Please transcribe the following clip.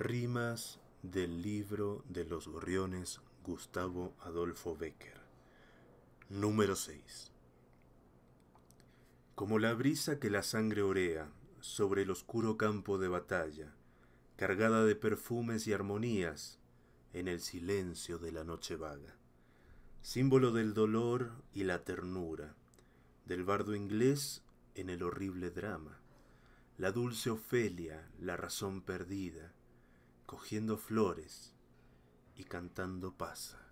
Rimas del libro de los gorriones Gustavo Adolfo Becker. Número 6. Como la brisa que la sangre orea sobre el oscuro campo de batalla, cargada de perfumes y armonías en el silencio de la noche vaga, símbolo del dolor y la ternura, del bardo inglés en el horrible drama, la dulce Ofelia, la razón perdida, haciendo flores y cantando pasa.